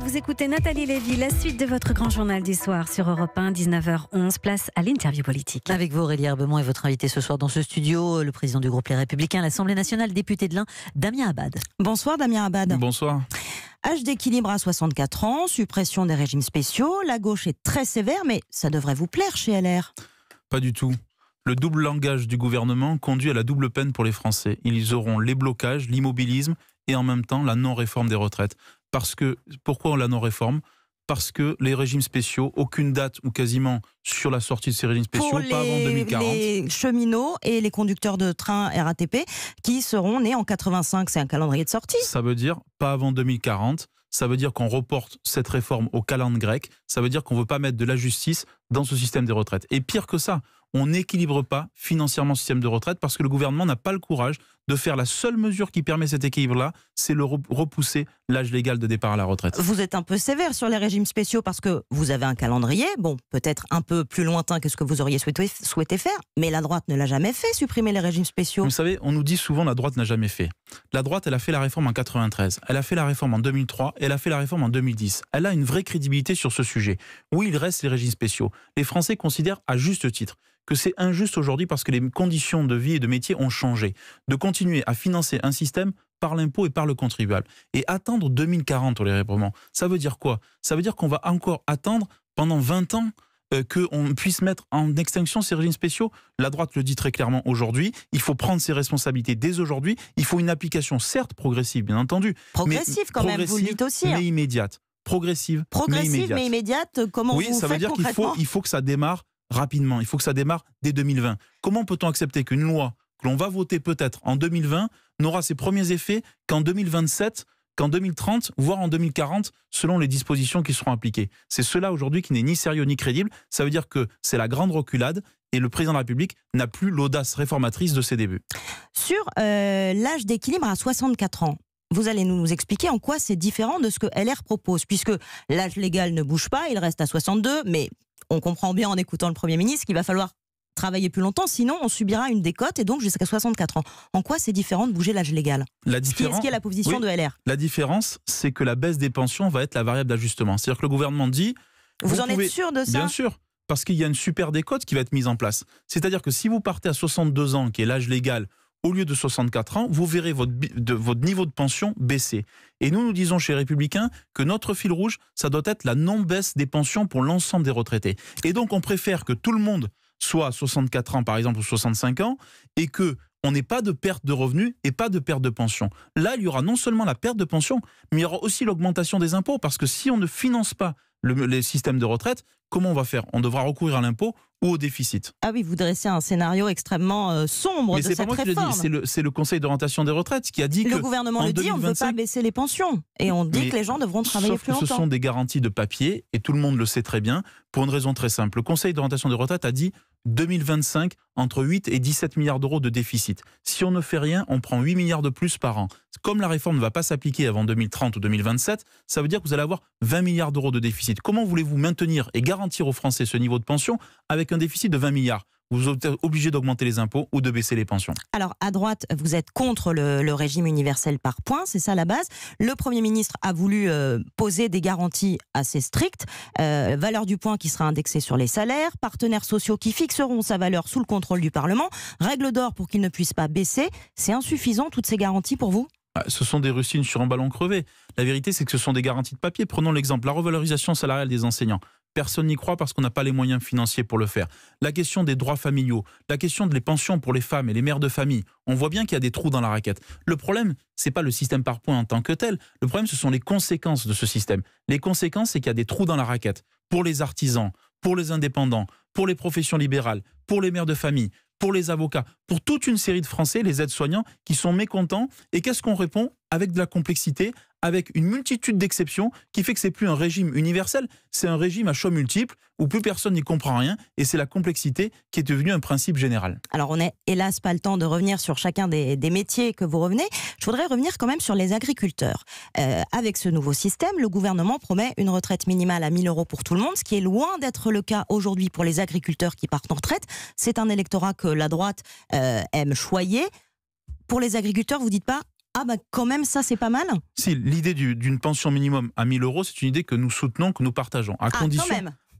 vous écoutez Nathalie Lévy, la suite de votre grand journal du soir sur Europe 1, 19h11, place à l'interview politique. Avec vous Aurélie Herbemont et votre invité ce soir dans ce studio, le président du groupe Les Républicains l'Assemblée nationale, député de l'Ain, Damien Abad. Bonsoir Damien Abad. Bonsoir. Âge d'équilibre à 64 ans, suppression des régimes spéciaux, la gauche est très sévère, mais ça devrait vous plaire chez LR Pas du tout. Le double langage du gouvernement conduit à la double peine pour les Français. Ils auront les blocages, l'immobilisme et en même temps la non-réforme des retraites. Parce que, pourquoi on la non-réforme parce que les régimes spéciaux, aucune date ou quasiment sur la sortie de ces régimes spéciaux, pas avant 2040. Les cheminots et les conducteurs de trains RATP qui seront nés en 85, c'est un calendrier de sortie. Ça veut dire pas avant 2040. Ça veut dire qu'on reporte cette réforme au calendrier grec. Ça veut dire qu'on ne veut pas mettre de la justice dans ce système des retraites. Et pire que ça, on n'équilibre pas financièrement le système de retraite parce que le gouvernement n'a pas le courage de faire la seule mesure qui permet cet équilibre-là, c'est le repousser l'âge légal de départ à la retraite. Vous êtes un peu sévère sur les régimes spéciaux parce que vous avez un calendrier, bon, peut-être un peu plus lointain que ce que vous auriez souhaité, faire, mais la droite ne l'a jamais fait, supprimer les régimes spéciaux. Vous savez, on nous dit souvent la droite n'a jamais fait. La droite, elle a fait la réforme en 1993, elle a fait la réforme en 2003, elle a fait la réforme en 2010. Elle a une vraie crédibilité sur ce sujet. Oui, il reste les régimes spéciaux. Les Français considèrent à juste titre que c'est injuste aujourd'hui parce que les conditions de vie et de métier ont changé. De continuer à financer un système par l'impôt et par le contribuable. Et attendre 2040 les vraiment. ça veut dire quoi Ça veut dire qu'on va encore attendre pendant 20 ans euh, qu'on puisse mettre en extinction ces régimes spéciaux. La droite le dit très clairement aujourd'hui, il faut prendre ses responsabilités dès aujourd'hui, il faut une application certes progressive, bien entendu. Progressive quand même, vous le dites aussi. Hein. Mais immédiate. Progressive, progressive mais immédiate. Mais immédiate comment oui, ça veut dire qu'il faut, il faut que ça démarre rapidement. Il faut que ça démarre dès 2020. Comment peut-on accepter qu'une loi que l'on va voter peut-être en 2020 n'aura ses premiers effets qu'en 2027 qu'en 2030, voire en 2040, selon les dispositions qui seront appliquées. C'est cela aujourd'hui qui n'est ni sérieux ni crédible. Ça veut dire que c'est la grande reculade et le président de la République n'a plus l'audace réformatrice de ses débuts. Sur euh, l'âge d'équilibre à 64 ans, vous allez nous, nous expliquer en quoi c'est différent de ce que LR propose, puisque l'âge légal ne bouge pas, il reste à 62, mais on comprend bien en écoutant le Premier ministre qu'il va falloir travailler plus longtemps, sinon on subira une décote et donc jusqu'à 64 ans. En quoi c'est différent de bouger l'âge légal la différence, qui est, la position de LR La différence, c'est que la baisse des pensions va être la variable d'ajustement. C'est-à-dire que le gouvernement dit... Vous, en êtes sûr de ça Bien sûr, parce qu'il y a une super décote qui va être mise en place. C'est-à-dire que si vous partez à 62 ans, qui est l'âge légal, au lieu de 64 ans, vous verrez votre, niveau de pension baisser. Et nous, nous disons chez Républicains que notre fil rouge, ça doit être la non-baisse des pensions pour l'ensemble des retraités. Et donc, on préfère que tout le monde soit 64 ans, par exemple, ou 65 ans, et que on n'ait pas de perte de revenus et pas de perte de pension. Là, il y aura non seulement la perte de pension, mais il y aura aussi l'augmentation des impôts, parce que si on ne finance pas les systèmes de retraite, comment on va faire On devra recourir à l'impôt ou au déficit. Ah oui, vous dressez un scénario extrêmement euh, sombre de cette moi le c'est le, Conseil d'orientation des retraites qui a dit le que... Le gouvernement le dit, on ne veut pas baisser les pensions. Et on dit que les gens devront travailler plus longtemps. ce sont des garanties de papier, et tout le monde le sait très bien, pour une raison très simple. Le Conseil d'orientation des retraites a dit, 2025, entre 8 et 17 milliards d'euros de déficit. Si on ne fait rien, on prend 8 milliards de plus par an. Comme la réforme ne va pas s'appliquer avant 2030 ou 2027, ça veut dire que vous allez avoir 20 milliards d'euros de déficit. Comment voulez-vous maintenir et garantir aux Français ce niveau de pension avec un déficit de 20 milliards vous êtes obligé d'augmenter les impôts ou de baisser les pensions. Alors, à droite, vous êtes contre le, régime universel par points, c'est ça la base. Le Premier ministre a voulu euh, poser des garanties assez strictes. Euh, valeur du point qui sera indexée sur les salaires, partenaires sociaux qui fixeront sa valeur sous le contrôle du Parlement, règle d'or pour qu'il ne puisse pas baisser. C'est insuffisant, toutes ces garanties pour vous ah, ce sont des russines sur un ballon crevé. La vérité, c'est que ce sont des garanties de papier. Prenons l'exemple, la revalorisation salariale des enseignants. Personne n'y croit parce qu'on n'a pas les moyens financiers pour le faire. La question des droits familiaux, la question des pensions pour les femmes et les mères de famille, on voit bien qu'il y a des trous dans la raquette. Le problème, ce n'est pas le système par points en tant que tel. Le problème, ce sont les conséquences de ce système. Les conséquences, c'est qu'il y a des trous dans la raquette pour les artisans, pour les indépendants, pour les professions libérales, pour les mères de famille, pour les avocats, pour toute une série de Français, les aides-soignants, qui sont mécontents. Et qu'est-ce qu'on répond Avec de la complexité, avec une multitude d'exceptions qui fait que c'est plus un régime universel, c'est un régime à choix multiples où plus personne n'y comprend rien et c'est la complexité qui est devenue un principe général. Alors on n'est hélas pas le temps de revenir sur chacun des, métiers que vous revenez. Je voudrais revenir quand même sur les agriculteurs. Euh, avec ce nouveau système, le gouvernement promet une retraite minimale à 1000 euros pour tout le monde, ce qui est loin d'être le cas aujourd'hui pour les agriculteurs qui partent en retraite. C'est un électorat que la droite euh, aime choyer pour les agriculteurs, vous dites pas ah bah quand même ça c'est pas mal Si, l'idée d'une pension minimum à 1000 euros, c'est une idée que nous soutenons, que nous partageons, à ah, condition...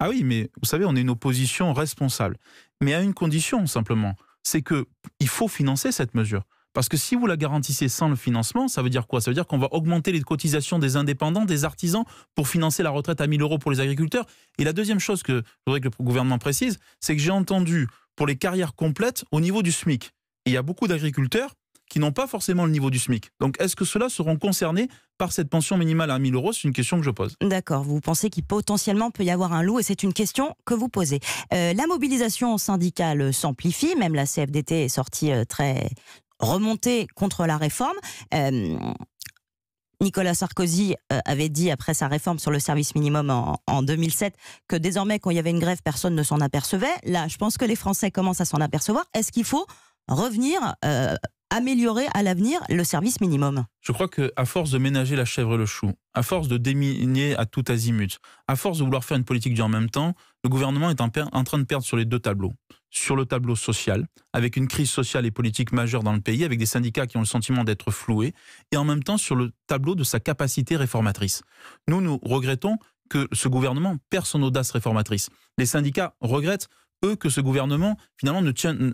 Ah oui, mais vous savez, on est une opposition responsable, mais à une condition simplement, c'est qu'il faut financer cette mesure. Parce que si vous la garantissez sans le financement, ça veut dire quoi Ça veut dire qu'on va augmenter les cotisations des indépendants, des artisans, pour financer la retraite à 1000 euros pour les agriculteurs. Et la deuxième chose que je voudrais que le gouvernement précise, c'est que j'ai entendu pour les carrières complètes au niveau du SMIC. il y a beaucoup d'agriculteurs qui n'ont pas forcément le niveau du SMIC. Donc est-ce que ceux-là seront concernés par cette pension minimale à 1 000 euros C'est une question que je pose. D'accord, vous pensez qu'il potentiellement peut y avoir un loup et c'est une question que vous posez. Euh, la mobilisation syndicale s'amplifie, même la CFDT est sortie euh, très remontée contre la réforme. Euh, Nicolas Sarkozy avait dit après sa réforme sur le service minimum en, 2007 que désormais quand il y avait une grève, personne ne s'en apercevait. Là, je pense que les Français commencent à s'en apercevoir. Est-ce qu'il faut revenir améliorer à l'avenir le service minimum. Je crois que à force de ménager la chèvre et le chou, à force de déminer à tout azimut, à force de vouloir faire une politique du en même temps, le gouvernement est en, en train de perdre sur les deux tableaux. Sur le tableau social, avec une crise sociale et politique majeure dans le pays, avec des syndicats qui ont le sentiment d'être floués, et en même temps sur le tableau de sa capacité réformatrice. Nous, nous regrettons que ce gouvernement perd son audace réformatrice. Les syndicats regrettent eux, que ce gouvernement, finalement, ne tienne,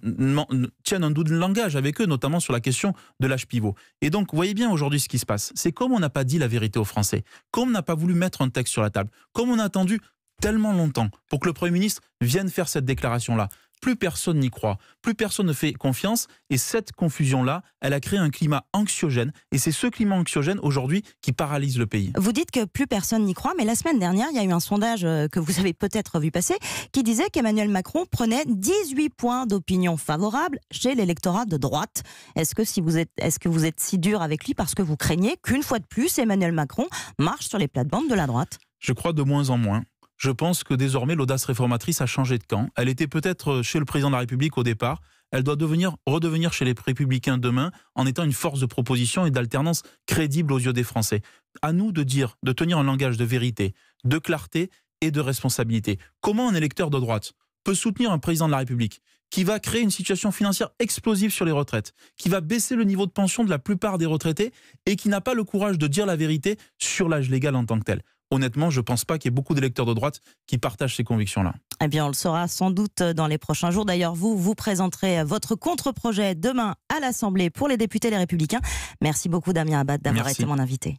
tienne un doux de langage avec eux, notamment sur la question de l'âge pivot. Et donc, voyez bien aujourd'hui ce qui se passe. C'est comme on n'a pas dit la vérité aux Français, comme on n'a pas voulu mettre un texte sur la table, comme on a attendu tellement longtemps pour que le Premier ministre vienne faire cette déclaration-là plus personne n'y croit, plus personne ne fait confiance, et cette confusion-là, elle a créé un climat anxiogène, et c'est ce climat anxiogène aujourd'hui qui paralyse le pays. Vous dites que plus personne n'y croit, mais la semaine dernière, il y a eu un sondage euh, que vous avez peut-être vu passer, qui disait qu'Emmanuel Macron prenait 18 points d'opinion favorable chez l'électorat de droite. Est-ce que, si vous êtes, est-ce que vous êtes si dur avec lui parce que vous craignez qu'une fois de plus, Emmanuel Macron marche sur les plates-bandes de la droite Je crois de moins en moins je pense que désormais l'audace réformatrice a changé de camp. Elle était peut-être chez le président de la République au départ, elle doit devenir, redevenir chez les républicains demain en étant une force de proposition et d'alternance crédible aux yeux des Français. À nous de dire, de tenir un langage de vérité, de clarté et de responsabilité. Comment un électeur de droite peut soutenir un président de la République qui va créer une situation financière explosive sur les retraites, qui va baisser le niveau de pension de la plupart des retraités et qui n'a pas le courage de dire la vérité sur l'âge légal en tant que tel honnêtement, je ne pense pas qu'il y ait beaucoup d'électeurs de droite qui partagent ces convictions-là. Eh bien, on le saura sans doute dans les prochains jours. D'ailleurs, vous, vous présenterez votre contre-projet demain à l'Assemblée pour les députés Les Républicains. Merci beaucoup, Damien Abad, d'avoir été mon invité.